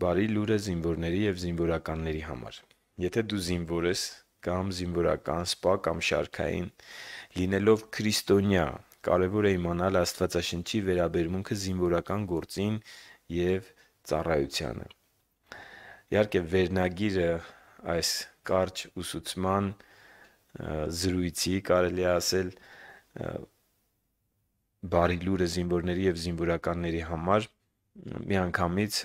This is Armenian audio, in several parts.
Բարի լուրը զինվորների և զինվորականների համար։ Եթե դու զինվոր ես կամ զինվորական, սպա կամ շարքային, լինելով քրիստոնյա, կարևոր է իմանալ Աստվածաշնչի վերաբերմունքը զինվորական գործին և ծառայությանը։ Իհարկե, վերնագիրը այս կարճ ուսուցման զրույցի, կարելի է ասել, բարի լուրը զինվորների և զինվորականների համար միանգամից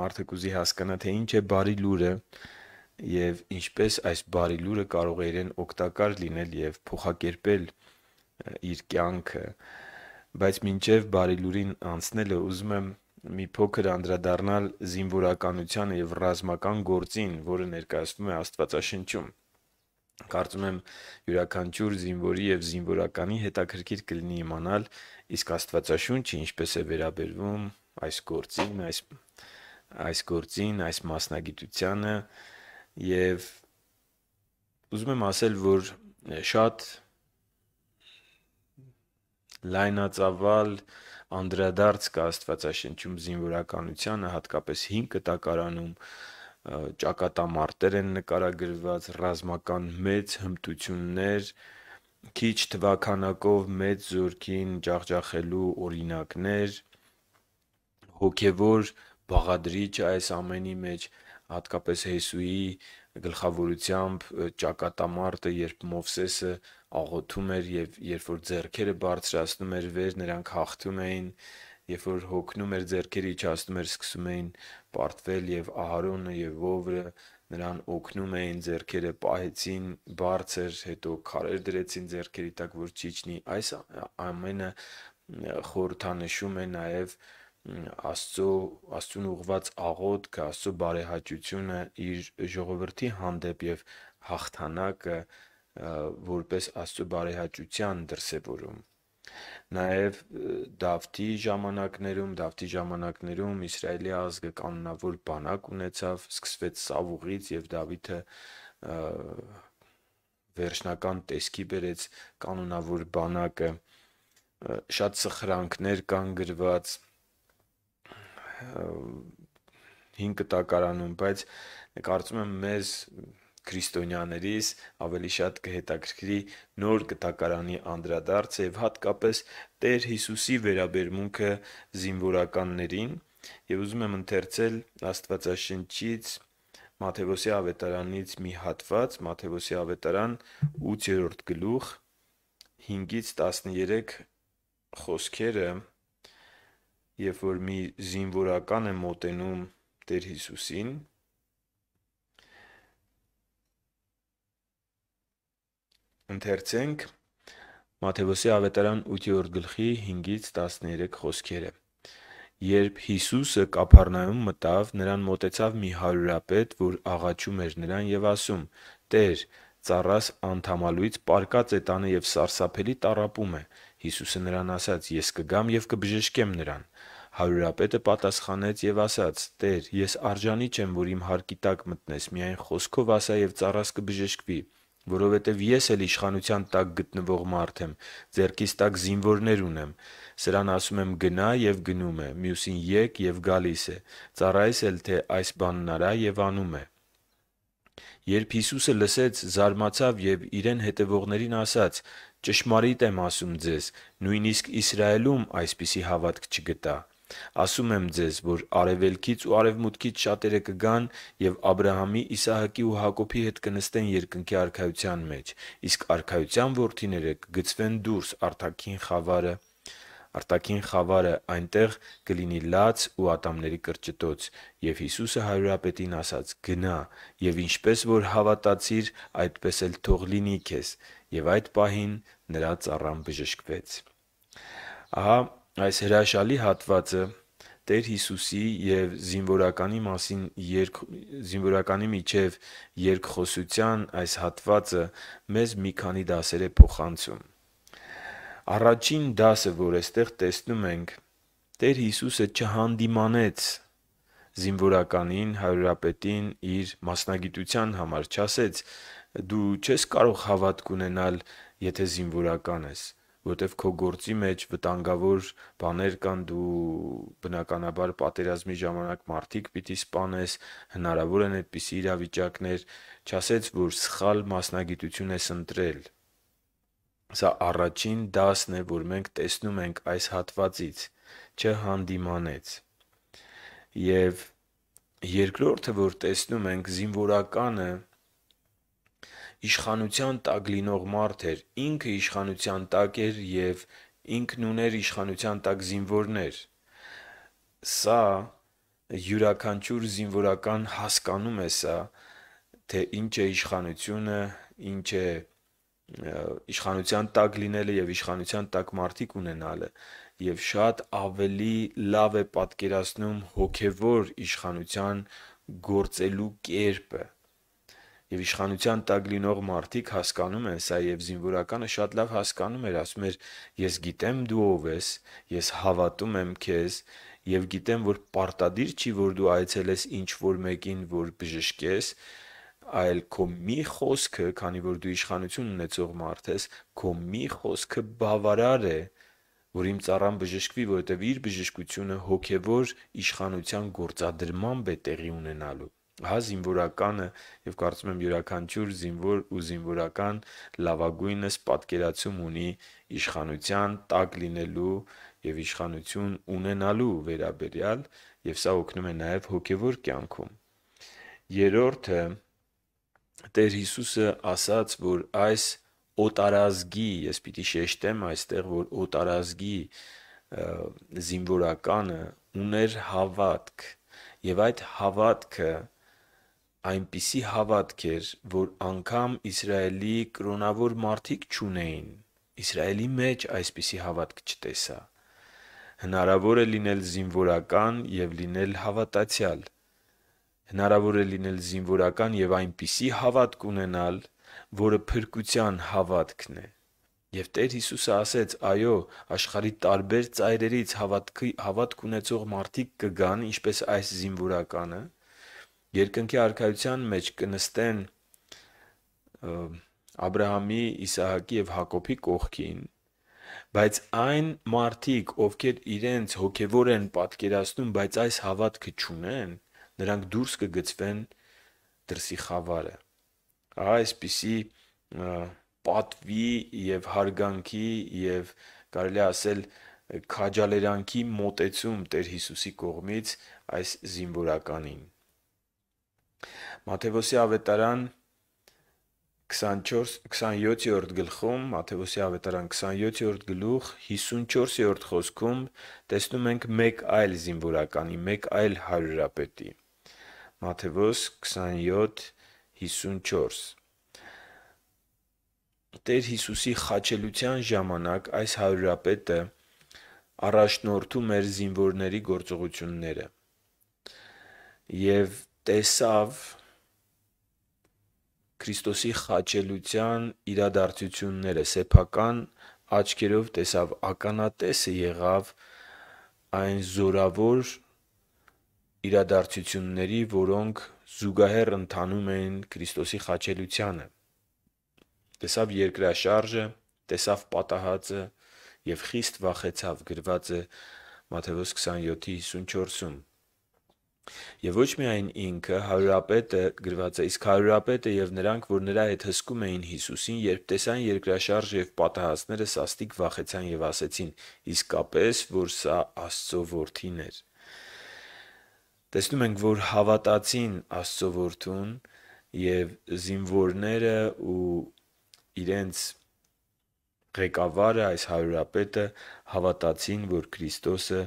մարդը կուզի հասկանա թե ինչ է բարի լուրը եւ ինչպես այս բարի լուրը կարող է իրեն օգտակար լինել եւ փոխակերպել իր կյանքը բայց մինչեւ բարի լուրին անցնելը ուզում եմ մի փոքր անդրադառնալ զինվորականության եւ ռազմական գործին, որը ներկայացվում է Աստվածաշնչում։ Կարծում եմ յուրաքանչյուր զինվորի եւ զինվորականի հետաքրքիր կլինի իմանալ իսկ Աստվածաշունչը ինչպես է վերաբերվում այս գործին, այս այս գործին, այս մասնագիտությանը եւ ուզում եմ ասել, որ շատ լայնածավալ անդրադարձ կա Աստվածաշնչում զինվորականությանը, հատկապես 5 կտակարանում ճակատամարտեր են նկարագրված ռազմական մեծ հմտություններ, քիչ թվականակով մեծ զորքին ջախջախելու օրինակներ, հոգևոր բաղադրիչ այս ամենի մեջ, հատկապես Հեսուի գլխավորությամբ ճակատամարտը, երբ Մովսեսը աղոթում էր եւ երբ որ ձեռքերը բարձրացնում էր վեր, նրանք հաղթում էին, երբ որ հոգնում էր ձեռքերը իջացնում էր, սկսում էին պարտվել եւ Ահարոնը եւ Ովրը նրան օգնում էին, ձեռքերը պահեցին բարձր, հետո քարեր դրեցին ձեռքերի տակ, որ չիջնի։ Այս ամենը խորհրդանշում է նաեւ Աստծո Աստծուն ուղղված աղոթքը, Աստծո բարեհաճությունը Իր ժողովրդի հանդեպ և հաղթանակը որպես Աստծո բարեհաճության դրսևորում։ Նաև Դավթի ժամանակներում Իսրայելի ազգը կանոնավոր բանակ ունեցավ, սկսվեց Սավուղից, և Դավիթը վերջնական տեսքի բերեց կանոնավոր բանակը։ Շատ սխրանքներ կան գրված հին կտակարանում, բայց կարծում եմ մեզ քրիստոնյաներից ավելի շատ կհետաքրքրի նոր կտակարանի անդրադարձը եւ հատկապես Տեր Հիսուսի վերաբերմունքը զինվորականներին եւ ուզում եմ ընթերցել Աստվածաշնչից Մաթեոսի ավետարանից մի հատված, Մաթեոսի ավետարան 8-րդ գլուխ 5-ից 13 խոսքերը երբ որ մի զինվորական է մոտենում Տեր Հիսուսին, ընթերցենք Մատթեոսի ավետարան 8-րդ գլխի 5-ից 13 խոսքերը։ Երբ Հիսուսը Կափառնայում մտավ, նրան մոտեցավ մի հարյուրապետ, որ աղաչում էր նրան եւ ասում. «Տե՛ր, ծառաս անդամալուից պարկած է տանը եւ սարսափելի տառապում է»։ Հիսուսը նրան ասաց. «Ես կգամ եւ կբժշկեմ նրան»։ Հարուրապետը պատասխանեց և ասաց. «Տե՛ր, ես արժանի չեմ, որ իմ հարկի տակ մտնես. միայն խոսքով ասա, և ծառաս կբժշկվի։ Որովհետև ես էլ իշխանության տակ գտնվող մարդ եմ, ձեռքիս տակ զինվորներ ունեմ։ Սրան ասում եմ «գնա» և գնում է, մյուսին «եկ» և գալիս է, ծառայիս էլ թե «այս բանն արա» և անում է»։ Երբ Հիսուսը լսեց, զարմացավ և Իրեն հետևողներին ասաց. «Ճշմարիտ եմ ասում ձեզ. նույնիսկ Իսրայելում այսպիսի հավատք չգտա»։ Ասում եմ ձեզ, որ արևելքից ու արևմուտքից շատերը կգան և Աբրահամի, Իսահակի ու Հակոբի հետ կնստեն Երկնքի Արքայության մեջ, իսկ Արքայության որդիները կգցվեն դուրս Արտաքին խավարը, այնտեղ կլինի լաց ու ատամների կրճտոց։ Եվ Հիսուսը հարյուրապետին ասաց. «Գնա՛, և ինչպես որ հավատացիր, այդպես էլ թող լինի քեզ»։ Եվ այդ պահին նրա ծառան բժշկվեց» (Մատթեոս 28.33-39): Ահա Այս հրաշալի հատվածը Տեր Հիսուսի և զինվորականի մասին զինվորականի միջև երկխոսության այս հատվածը մեզ մի քանի դասեր է փոխանցում։ Առաջին դասը, որ էստեղ տեսնում ենք, Տեր Հիսուսը չհանդիմանեց զինվորականին, հարյուրապետին իր մասնագիտության համար, չասեց. «Դու չես կարող հավատք ունենալ, եթե զինվորական ես» որովհետև քո գործի մեջ վտանգավոր բաներ կան, դու բնականաբար պատերազմի ժամանակ մարդիկ պիտի սպանես, հնարավոր են այդպիսի իրավիճակներ, չասեց, որ սխալ մասնագիտություն ես ընտրել։ Սա առաջին դասն է, որ մենք տեսնում ենք այս հատվածից՝ չհանդիմանեց։ Եվ երկրորդը, որ տեսնում ենք, զինվորականը իշխանության տակ լինող մարդ էր, ինքը իշխանության տակ էր և ինքն ուներ իշխանության տակ զինվորներ։ Սա յուրաքանչյուր զինվորական հասկանում է սա, թե ինչ է իշխանությունը, ինչ է իշխանության տակ լինելը և իշխանության տակ մարդիկ ունենալը և շատ ավելի լավ է պատկերացնում հոգևոր իշխանության գործելու կերպը։ Եվ իշխանության տակ լինող մարդիկ հասկանում են սա եւ զինվորականը շատ լավ հասկանում էր, ասում էր. ես գիտեմ դու ով ես, ես հավատում եմ քեզ եւ գիտեմ, որ պարտադիր չի, որ դու այցելես ինչ որ մեկին, որ բժշկես, այլ քո մի խոսքը, քանի որ դու իշխանություն ունեցող մարդ ես, քո մի խոսքը բավարար է, որ իմ ծառան բժշկվի, որովհետև իր բժշկությունը հոգևոր իշխանության գործադրմամբ է տեղի ունենալու հա զինվորականը եւ կարծում եմ յուրաքանչյուր զինվոր ու զինվորական լավագույնս պատկերացում ունի իշխանության տակ լինելու եւ իշխանություն ունենալու վերաբերյալ եւ սա օգնում է նաեւ հոգեվոր կյանքում երրորդը Տեր Հիսուսը ասաց, որ այս օտարազգի, ես պիտի շեշտեմ այստեղ, որ օտարազգի զինվորականը ուներ հավատք եւ այդ հավատքը այնպիսի հավատք էր, որ անգամ Իսրայելի կրոնավոր մարդիկ չունեին։ Իսրայելի մեջ այսպիսի հավատք չտեսա։ Հնարավոր է լինել զինվորական և լինել հավատացյալ։ Հնարավոր է լինել զինվորական և այնպիսի հավատք ունենալ, որը փրկության հավատքն է։ Եվ Տեր Հիսուսը ասեց. «Այո, աշխարհի տարբեր ծայրերից հավատք ունեցող մարդիկ կգան, ինչպես այս զինվորականը, Երկնքի արքայության մեջ կնստեն Աբ รา համի, Իսահակի եւ Հակոբի կողքին, բայց այն մարդիկ, ովքեր իրենց հոգեվոր են պատկերացնում, բայց այս հավատքը չունեն, նրանք դուրս կգծվեն դրսի խավարը։ Այսպիսի պատվի եւ հարգանքի եւ կարելի ասել քաջալերանքի մոտեցում Տեր Հիսուսի կողմից այս զինվորականին։ Մատթեոսի ավետարան 24-27-րդ գլխում, Մատթեոսի ավետարան 27-րդ գլուխ 54-րդ խոսքում տեսնում ենք մեկ այլ զինվորականի, մեկ այլ հարյուրապետի։ Մատթեոս 27:54 Տեր Հիսուսի խաչելության ժամանակ այս հարյուրապետը առաջնորդում էր զինվորների գործողությունները։ Եվ տեսավ Քրիստոսի խաչելության իրադարձությունները սեփական աչքերով տեսավ, ականատեսը եղավ այն զորավոր իրադարձությունների, որոնք զուգահեռ ընթանում էին Քրիստոսի խաչելությանը։ Տեսավ երկրաշարժը, տեսավ պատահածը եւ խիստ վախեցավ, գրված է Մատթեոս 27:54-ում։ Եվ ոչ միայն ինքը, հարուրապետը գրված է, իսկ հարուրապետը եւ նրանք, որ նրա հետ հսկում էին Հիսուսին, երբ տեսան երկրաշարժ եւ պատահածները, սաստիկ վախեցան եւ ասեցին. իսկապես, որ սա Աստծո որդին էր։ Տեսնում ենք, որ հավատացին Աստծո որդուն եւ զինվորները ու իրենց ղեկավարը, այս հարյուրապետը հավատացին, որ Քրիստոսը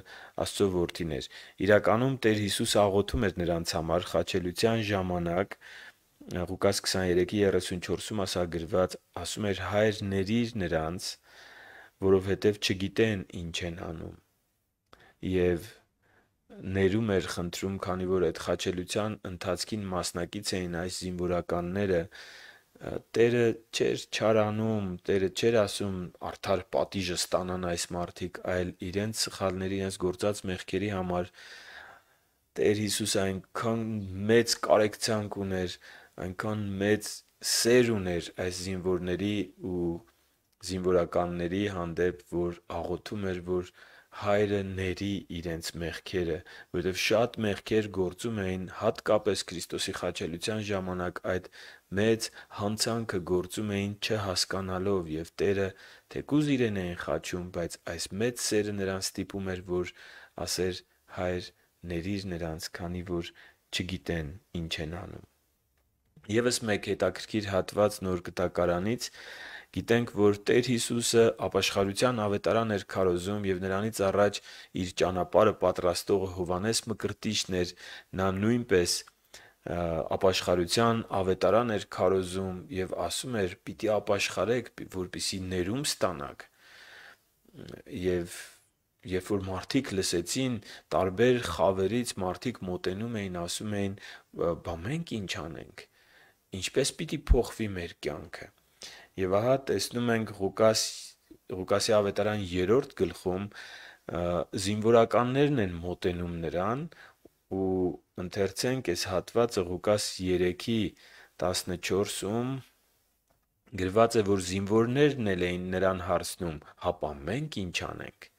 Աստծո Որդին էր։ Իրականում Տեր Հիսուսը աղոթում էր նրանց համար խաչելության ժամանակ Ղուկաս 23:34-ում ասագրված ասում էր. «Հայր, ներիր նրանց, որովհետև չգիտեն ինչ են անում»։ Եվ ներում էր խնդրում, քանի որ այդ խաչելության ընթացքին մասնակից էին այս զինվորականները, Տերը չէր չարանում, Տերը չէր ասում արդար պատիժը ստանան այս մարդիկ, այլ իրենց սխալների, իրենց գործած մեղքերի համար Տեր Հիսուս այնքան մեծ կարեկցանք ուներ, այնքան մեծ սեր ուներ այս զինվորների ու զինվորականների հանդեպ, որ աղոթում էր, որ հայրը ների իրենց մեղքերը, որովհետև շատ մեղքեր գործում էին հատկապես Քրիստոսի խաչելության ժամանակ այդ մեծ հանցանքը գործում էին չհասկանալով եւ Տերը թեկուզ իրեն էին խաչում, բայց այս մեծ սերը նրանց ստիպում էր, որ ասեր. «Հայր, ներիր նրանց, քանի որ չգիտեն ինչ են անում»։ Եվս մեկ հետաքրքիր հատված Նոր Գտակարանից գիտենք, որ Տեր Հիսուսը ապաշխարության Ավետարան էր քարոզում, և նրանից առաջ իր ճանապարհը պատրաստողը Հովհաննես Մկրտիչն էր։ Նա նույնպես ապաշխարության ավետարան էր քարոզում եւ ասում էր՝ «Պիտի ապաշխարեք, որպիսի ներում ստանաք»։ Եվ երբ որ մարդիկ լսեցին, տարբեր խավերից մարդիկ մոտենում էին, ասում էին՝ «Բա մենք ի՞նչ անենք։ Ինչպե՞ս պիտի փոխվի մեր կյանքը»։ Եվ ահա տեսնում ենք Ղուկաս Ղուկասի ավետարան 3-րդ գլխում զինվորականներն են մոտենում նրան ու ընթերցենք այս հատվածը Ղուկաս 3-ի 14-ում գրված է, որ զինվորներն էլ էին նրան հարցնում. «Հապա մենք ի՞նչ անենք»։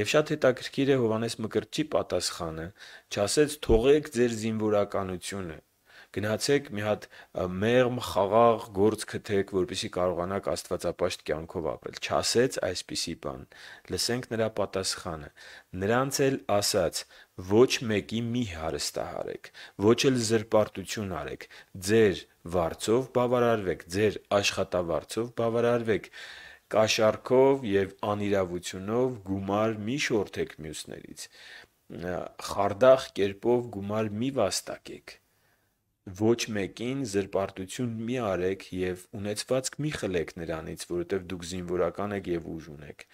Եվ շատ հետաքրքիր է Հովհաննես Մկրտչի պատասխանը. չասեց «Թողեք ձեր զինվորականությունը» գնացեք մի հատ մեղմ, խաղաղ գործ քթեք, որպիսի կարողանաք աստվածապաշտ կյանքով ապրել։ Չասեց այսպիսի բան։ Լսենք նրա պատասխանը։ Նրանց էլ ասաց. ոչ մեկի մի հարստահարեք, ոչ էլ զրպարտություն արեք, ձեր վարձով բավարարվեք, ձեր աշխատավարձով բավարարվեք, կաշառքով եւ անիրավությունով գումար մի շորթեք մյուսներից խարդախ կերպով գումար մի վաստակեք Ոչ մեկին զրպարտություն մի արեք և ունեցվածք մի խլեք նրանից, որովհետև դուք զինվորական եք և ուժ ունեք,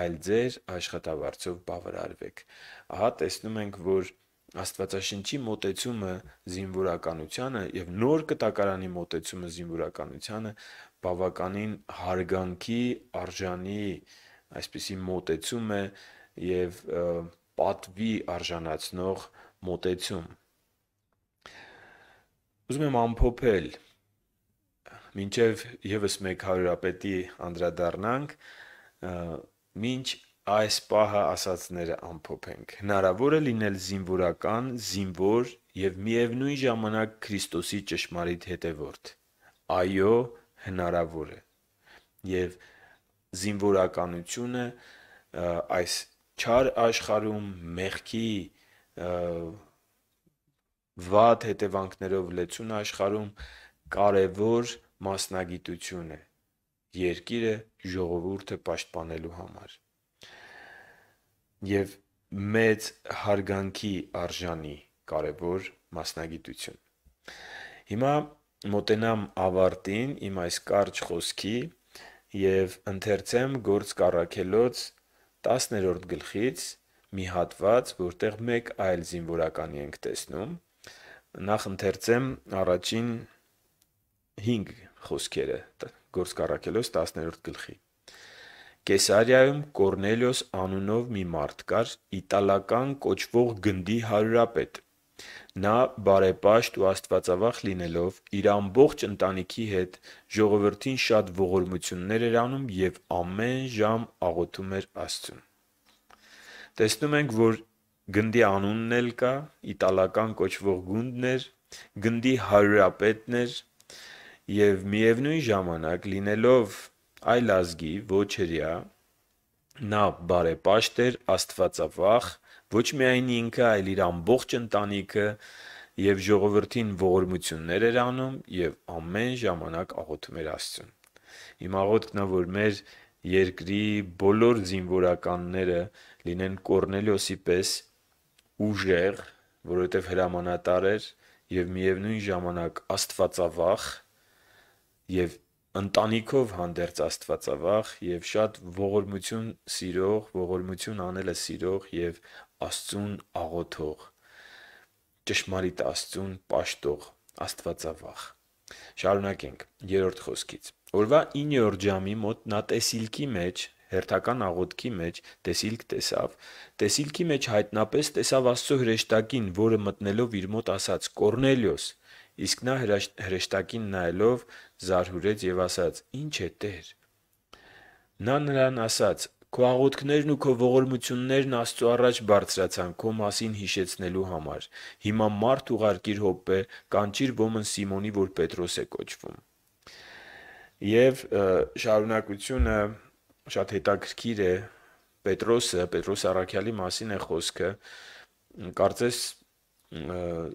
այլ ձեր աշխատավարձով բավարարվեք։ Ահա տեսնում ենք, որ Աստվածաշնչի մոտեցումը զինվորականությանը և Նոր Կտակարանի մոտեցումը զինվորականությանը բավականին հարգանքի արժանի մոտեցում է և պատվի արժանացնող մոտեցում։ Ուզում եմ ամփոփել մինչև եւս մեկ հարյուրապետի անդրադառնանք, մինչ այս պահը ասածները ամփոփենք։ Հնարավոր է լինել զինվորական, զինվոր եւ միևնույն ժամանակ Քրիստոսի ճշմարիտ հետևորդ։ Այո, հնարավոր է։ Եվ զինվորականությունը այս չար աշխարհում մեղքի և, վատ հետևանքներով լեցուն աշխարհում կարևոր մասնագիտություն է երկիրը, ժողովուրդը պաշտպանելու համար և մեծ հարգանքի արժանի կարևոր մասնագիտություն։ Հիմա մոտենամ ավարտին իմ այս կարճ խոսքի և ընթերցեմ գործ կառաքելոց 10-րդ գլխից մի հատված, որտեղ մեկ այլ զինվորականի ենք տեսնում, նախ ընթերցեմ առաջին 5 խոսքերը գործկառակելոց 10-րդ գլխի Կեսարիայում Կորնելիոս անունով մի մարդ կար, իտալական կոչվող գնդի հարյուրապետ։ Նա բարեպաշտ ու աստվածավախ լինելով իր ամբողջ ընտանիքի հետ ժողովրդին շատ ողորմություններ էր անում եւ ամեն ժամ աղոթում էր Աստծուն։ Տեսնում ենք, որ Գնդի անունն էլ կա, իտալական կոչվող գունդն էր, գնդի հարյուրապետն էր եւ միևնույն ժամանակ լինելով այլ ազգի ոչերյա նա բարեպաշտ էր, աստվածավախ, ոչ միայն ինքը, այլ իր ամբողջ ընտանիքը եւ ժողովրդին ողորմություններ էր անում եւ ամեն ժամանակ աղոթում էր Աստծուն։ Իմ աղոթքն է, որ մեր երկրի բոլոր զինվորականները լինեն Կորնելիոսի պես ուժեղ, որովհետև հրամանատար էր եւ միևնույն ժամանակ աստվածավախ եւ ընտանիքով հանդերձ աստվածավախ եւ շատ ողորմություն սիրող, ողորմություն անելը սիրող եւ Աստծուն աղոթող, ճշմարիտ Աստծուն պաշտող, աստվածավախ։ Շարունակենք երրորդ խոսքից։ Օրվա 9-րդ ժամի մոտ նա տեսիլքի մեջ հերթական աղոթքի մեջ տեսիլք տեսավ։ Տեսիլքի մեջ հայտնապես տեսավ Աստծո հրեշտակին, որը մտնելով իր մոտ ասաց. «Կորնելիոս»։ Իսկ նա հրեշտակին նայելով զարհուրեց եւ ասաց. «Ինչ է, Տեր»։ Նա նրան ասաց. «Քո աղոթքներն ու քո ողորմություններն Աստծո առաջ բարձրացան քո մասին հիշեցնելու համար։ Հիմա մարդ ուղարկիր Հոպպե, կանչիր ոմն Սիմոնի, որ Պետրոս է կոչվում»։ Եվ շարունակությունը շատ հետաքրքիր է Պետրոսը, Պետրոս Արաքյալի մասին է խոսքը, կարծես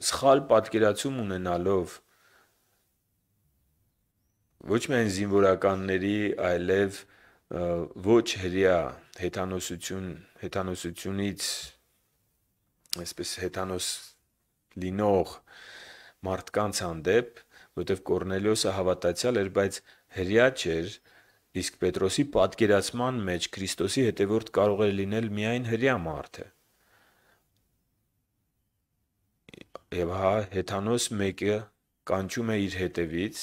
սխալ պատկերացում ունենալով ոչ միայն զինվորականների, այլև ոչ հрья հեթանոսություն, հեթանոսությունից այսպես հեթանոս լինող մարդկանց հանդեպ, որտեվ Կորնելիոսը հավատացյալ էր, բայց հрья չէր, Իսկ Պետրոսի պատկերացման մեջ Քրիստոսի հետևորդ կարող էր լինել միայն հրեա մարդը։ Եվ հա հեթանոս մեկը կանչում է իր հետևից,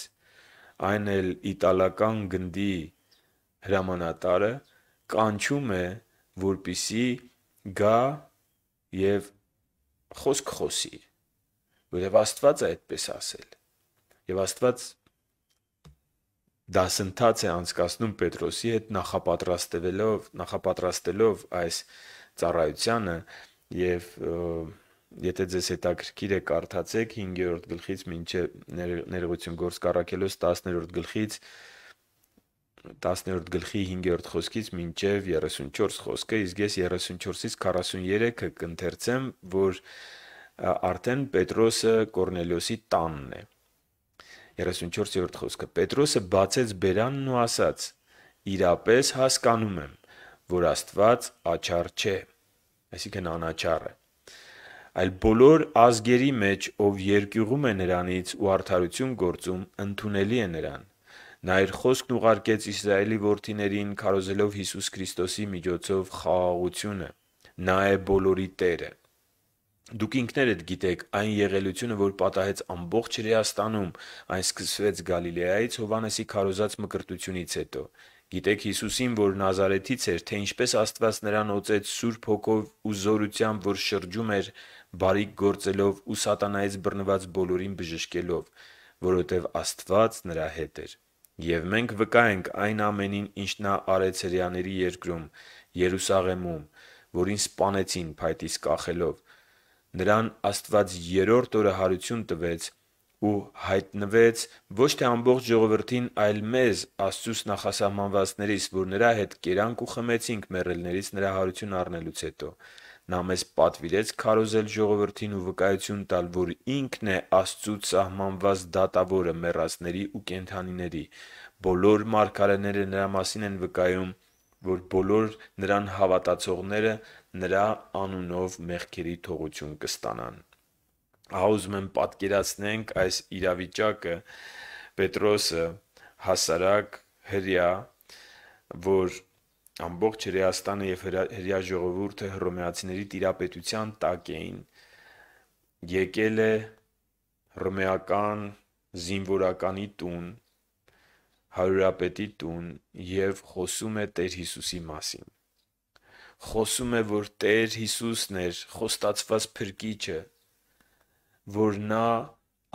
այն էլ իտալական գնդի հրամանատարը կանչում է, որպիսի գա եւ խոսք խոսի, որովհետեւ Աստված է այդպես ասել։ Եվ Աստված դասընթաց է անցկացնում Պետրոսի հետ նախապատրաստելով, նախապատրաստելով այս ծառայությանը եւ եթե ձեզ հետաքրքիր է կարդացեք 5-րդ գլխից մինչեւ ներողություն գործ կարակելոս 10-րդ գլխից 10-րդ գլխի 5-րդ խոսքից մինչև 34 խոսքը, իսկ ես 34-ից 43-ը կընթերցեմ, որ արդեն Պետրոսը Կորնելիոսի տանն է։ 34-րդ խոսքը Պետրոսը բացեց բերանն ու ասաց. Իրապես հասկանում եմ, որ Աստված աչառ չէ, այսինքն անաչառ է, այլ բոլոր ազգերի մեջ, ով երկյուղում է նրանից ու արդարություն գործում, ընդունելի է նրան։ Նա իր խոսքն ուղարկեց Իսրայելի որդիներին, քարոզելով Հիսուս Քրիստոսի միջոցով խաղաղությունը։ Նա է բոլորի Տերը։ Դուք ինքներդ գիտեք այն եղելությունը, որ պատահեց ամբողջ Հրեաստանում։ Այն սկսվեց Գալիլեայից Հովհաննեսի քարոզած մկրտությունից հետո։ Գիտեք Հիսուսին, որ Նազարեթից էր, թե ինչպես Աստված նրան օծեց Սուրբ Հոգով ու զորությամբ, որ շրջում էր, բարիք գործելով ու սատանայից բռնված բոլորին բժշկելով, որովհետև Աստված նրա հետ էր։ Եվ մենք վկա ենք այն ամենին, ինչ նա արեց հրեաների երկրում՝ Երուսաղեմում, որին սպանեցին փայտից կախելով, Նրան Աստված երրորդ օրը հարություն տվեց ու հայտնվեց ոչ թե ամբողջ ժողովրդին, այլ մեզ՝ Աստծուց նախասահմանվածներից, որ Նրա հետ կերանք ու խմեցինք մեռելներից Նրա հարություն առնելուց հետո։ Նա մեզ պատվիրեց քարոզել ժողովրդին ու վկայություն տալ, որ Ինքն է Աստծուց սահմանված դատավորը մեռածների ու կենդանիների։ Բոլոր մարգարեները նրա մասին են վկայում, որ բոլոր Նրան հավատացողները նրա անունով մեղքերի թողություն կստանան։ Ահա ուզում եմ պատկերացնենք այս իրավիճակը Պետրոսը հասարակ հрья, որ ամբողջ Հրեաստանը եւ հрья ժողովուրդը հռոմեացիների տիրապետության տակ էին եկել է հռոմեական զինվորականի տուն հարյուրապետի տուն եւ խոսում է Տեր Հիսուսի մասին խոսում է, որ Տեր Հիսուսն էր, խոստացված փրկիչը, որ նա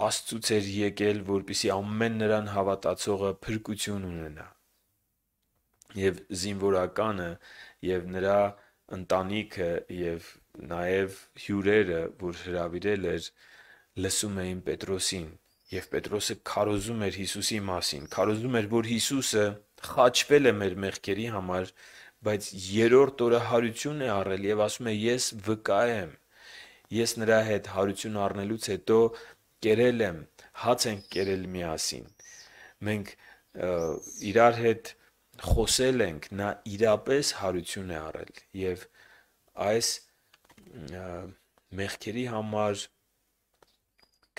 Աստծուց էր եկել, որպիսի ամեն նրան հավատացողը փրկություն ունենա։ Եվ զինվորականը եւ նրա ընտանիքը եւ նաեւ հյուրերը, որ հրավիրել էր, լսում էին Պետրոսին եւ Պետրոսը քարոզում էր Հիսուսի մասին, քարոզում էր, որ Հիսուսը խաչվել է մեր մեղքերի համար բայց երրորդ օրը հարություն է առել եւ ասում է ես վկա եմ ես նրա հետ հարություն առնելուց հետո կերել եմ հաց ենք կերել միասին մենք իրար հետ խոսել ենք նա իրապես հարություն է առել եւ այս մեղքերի համար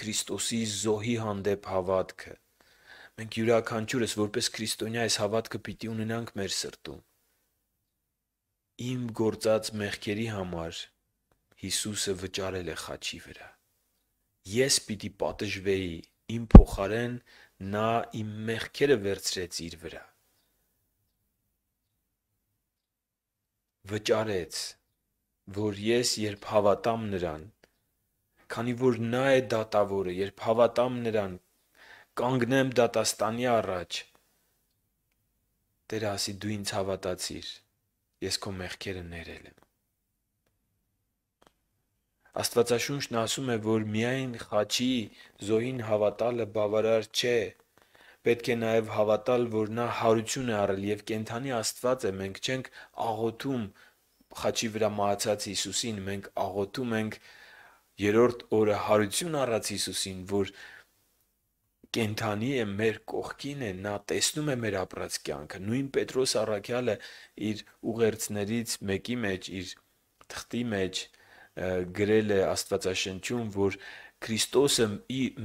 Քրիստոսի զոհի հանդեպ հավատքը մենք յուրաքանչյուրս որպես քրիստոնյա այս հավատքը պիտի ունենանք մեր սրտում իմ գործած մեղքերի համար Հիսուսը վճարել է խաչի վրա։ Ես պիտի պատժվեի, իմ փոխարեն նա իմ մեղքերը վերցրեց իր վրա։ Վճարեց, որ ես երբ հավատամ նրան, քանի որ նա է դատավորը, երբ հավատամ նրան, կանգնեմ դատաստանի առաջ։ Տեր ասի դու ինձ հավատացիր ես քո մեղքերը ներել եմ։ Աստվածաշունչն ասում է, որ միայն խաչի զոհին հավատալը բավարար չէ։ Պետք է նաև հավատալ, որ նա հարություն է առել եւ կենթանի Աստված է, մենք չենք աղոթում խաչի վրա մահացած Հիսուսին, մենք աղոթում ենք երրորդ օրը հարություն առած Հիսուսին, որ կենթանի է մեր կողքին է, նա տեսնում է մեր ապրած կյանքը։ Նույն Պետրոս առաքյալը իր ուղերձներից մեկի մեջ, իր թղթի մեջ գրել է Աստվածաշնչում, որ Քրիստոսը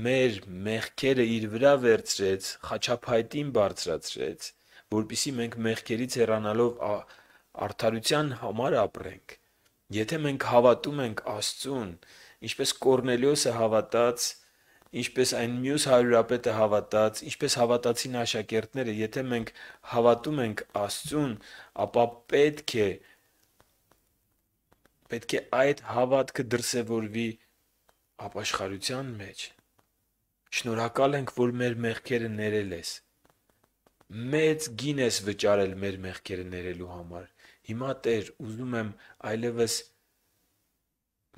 մեր մեղքերը իր վրա վերցրեց, խաչապայտին բարձրացրեց, որpիսի մենք մեղքերից հեռանալով արդարության համար ապրենք։ Եթե մենք հավատում ենք Աստծուն, ինչպես Կորնելիոսը հավատաց, ինչպես այն մյուս հարյուրապետը հավատաց, ինչպես հավատացին աշակերտները, եթե մենք հավատում ենք Աստծուն, ապա պետք է պետք է այդ հավատքը դրսևորվի ապաշխարության մեջ։ Շնորհակալ ենք, որ մեր մեղքերը ներել ես։ Մեծ գին ես վճարել մեր մեղքերը ներելու համար։ Հիմա Տեր, ուզում եմ այլևս այլ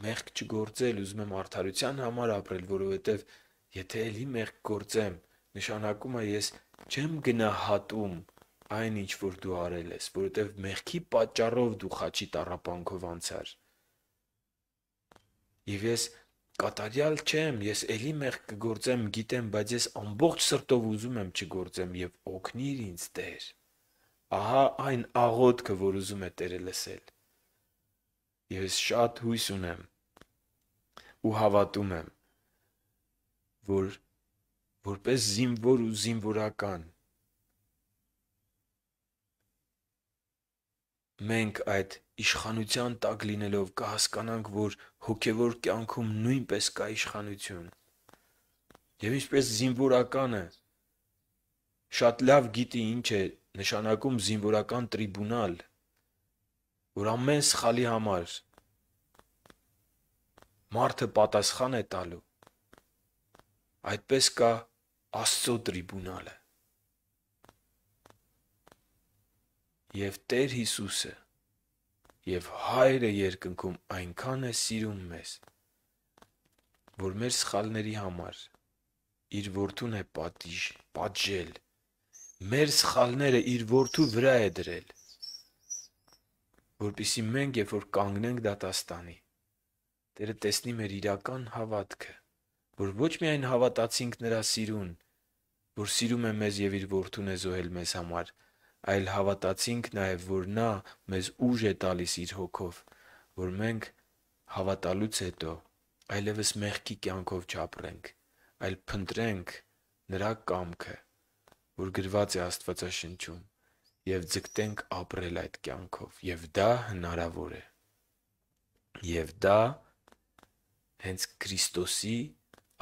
մեղք չգործել, ուզում եմ արդարության համար ապրել, որովհետև եթե էլի մեղք գործեմ, նշանակում է ես չեմ գնահատում այն ինչ որ դու արել ես, որովհետև մեղքի պատճառով դու խաչի տարապանքով անցար։ Եվ ես կատարյալ չեմ, ես էլի մեղք կգործեմ, գիտեմ, բայց ես ամբողջ սրտով ուզում եմ չգործեմ եւ օգնիր ինձ Տեր։ Ահա այն աղոթքը, որ ուզում է Տերը լսել։ Ես շատ հույս ունեմ ու հավատում եմ, որ որպես զինվոր ու զինվորական մենք այդ իշխանության տակ լինելով կհասկանանք, որ հոգևոր կյանքում նույնպես կա իշխանություն։ Եվ ինչպես զինվորականը շատ լավ գիտի ինչ է նշանակում զինվորական տրիբունալ որ ամեն սխալի համար մարդը պատասխան է տալու այդպես կա աստծո տրիբունալը եւ Տեր Հիսուսը եւ Հայրը երկնքում այնքան է սիրում մեզ որ մեր սխալների համար իր որդուն է պատիժ, պատժել։ Մեր սխալները իր որդու վրա է դրել որpիսի մենք, երբ որ կանգնենք դատաստանի, Տերը տեսնի մեր իրական հավատքը, որ ոչ միայն հավատացինք նրա սիրուն, որ սիրում է մեզ եւ իր որդուն է զոհել մեզ համար, այլ հավատացինք նաեւ, որ նա մեզ ուժ է տալիս իր հոգով, որ մենք հավատալուց հետո այլևս մեղքի կյանքով չապրենք, այլ փնտրենք նրա կամքը, որ գրված է Աստվածաշնչում եւ ձգտենք ապրել այդ կյանքով եւ դա հնարավոր է եւ դա հենց Քրիստոսի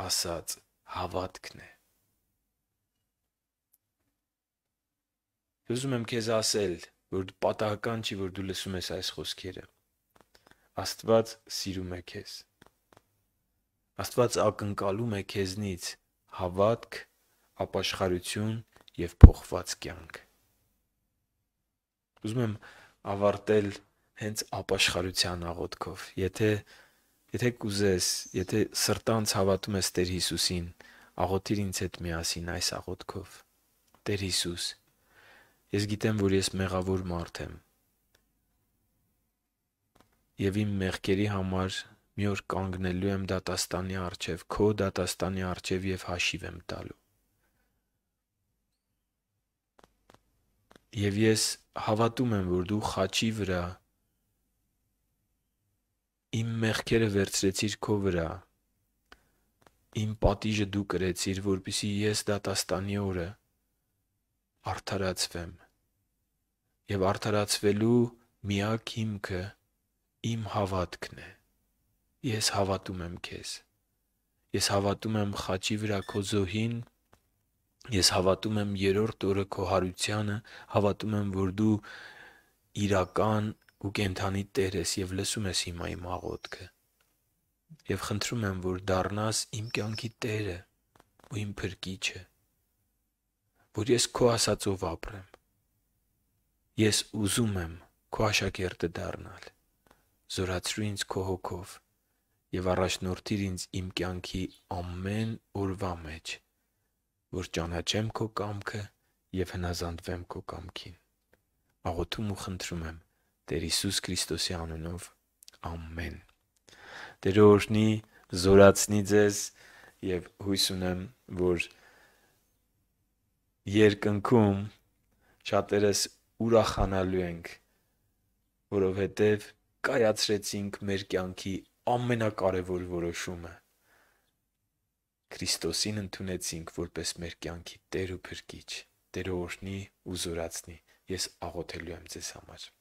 ասած հավատքն է Ուզում եմ քեզ ասել, որ պատահական չի, որ դու լսում ես այս խոսքերը։ Աստված սիրում է քեզ։ Աստված ակնկալում է քեզնից հավատք, ապաշխարություն եւ փոխված կյանք ուզում եմ ավարտել հենց ապաշխարության աղոթքով։ Եթե եթե կուզես, եթե սրտանց հավատում ես Տեր Հիսուսին, աղոթիր ինձ հետ միասին այս աղոթքով։ Տեր Հիսուս, ես գիտեմ, որ ես մեղավոր մարդ եմ։ Եվ իմ մեղքերի համար մի օր կանգնելու եմ դատաստանի առջև, քո դատաստանի առջև եւ հաշիվ եմ տալու։ Եվ ես հավատում եմ, որ դու խաչի վրա իմ մեղքերը վերցրեցիր քո վրա։ Իմ պատիժը դու կրեցիր, որպիսի ես դատաստանի օրը արդարացվեմ։ Եվ արդարացվելու միակ հիմքը իմ հավատքն է։ Ես հավատում եմ քեզ։ Ես հավատում եմ խաչի վրա քո զոհին, Ես հավատում եմ երրորդ օրը քո հարությանը, հավատում եմ, որ դու իրական ու կենդանի Տեր ես եւ լսում ես հիմա իմ աղոթքը։ Եվ խնդրում եմ, որ դառնաս իմ կյանքի Տերը ու իմ փրկիչը, որ ես քո ասածով ապրեմ։ Ես ուզում եմ քո աշակերտը դառնալ։ Զորացրու ինձ քո հոգով եւ առաջնորդիր ինձ իմ կյանքի ամեն օրվա մեջ որ ճանաչեմ քո կամքը եւ հնազանդվեմ քո կամքին։ Աղոթում ու խնդրում եմ Տեր Հիսուս Քրիստոսի անունով։ Ամեն։ Տեր օրհնի, զորացնի ձեզ եւ հույս ունեմ, որ երկնքում շատերս ուրախանալու ենք, որովհետև կայացրեցինք մեր կյանքի ամենակարևոր որոշումը՝ Քրիստոսին ընդունեցինք որպես մեր կյանքի Տեր ու Փրկիչ։ Տերը օրհնի ու զորացնի։ Ես աղոթելու եմ ձեզ համար։